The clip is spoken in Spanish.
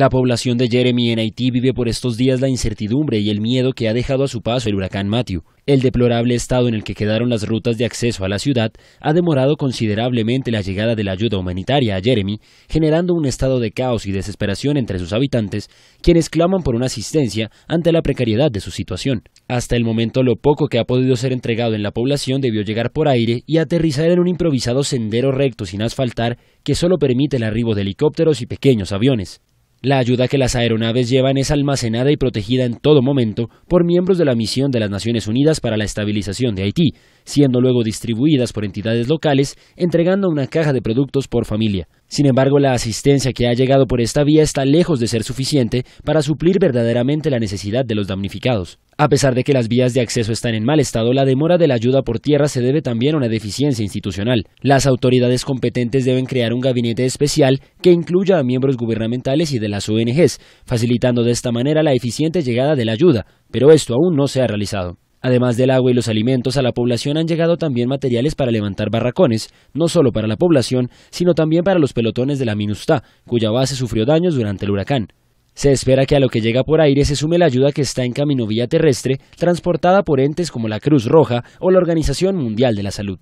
La población de Jeremy en Haití vive por estos días la incertidumbre y el miedo que ha dejado a su paso el huracán Matthew. El deplorable estado en el que quedaron las rutas de acceso a la ciudad ha demorado considerablemente la llegada de la ayuda humanitaria a Jeremy, generando un estado de caos y desesperación entre sus habitantes, quienes claman por una asistencia ante la precariedad de su situación. Hasta el momento lo poco que ha podido ser entregado en la población debió llegar por aire y aterrizar en un improvisado sendero recto sin asfaltar que solo permite el arribo de helicópteros y pequeños aviones. La ayuda que las aeronaves llevan es almacenada y protegida en todo momento por miembros de la misión de las Naciones Unidas para la Estabilización de Haití, siendo luego distribuidas por entidades locales, entregando una caja de productos por familia. Sin embargo, la asistencia que ha llegado por esta vía está lejos de ser suficiente para suplir verdaderamente la necesidad de los damnificados. A pesar de que las vías de acceso están en mal estado, la demora de la ayuda por tierra se debe también a una deficiencia institucional. Las autoridades competentes deben crear un gabinete especial que incluya a miembros gubernamentales y de las ONGs, facilitando de esta manera la eficiente llegada de la ayuda, pero esto aún no se ha realizado. Además del agua y los alimentos, a la población han llegado también materiales para levantar barracones, no solo para la población, sino también para los pelotones de la Minustá, cuya base sufrió daños durante el huracán. Se espera que a lo que llega por aire se sume la ayuda que está en camino vía terrestre, transportada por entes como la Cruz Roja o la Organización Mundial de la Salud.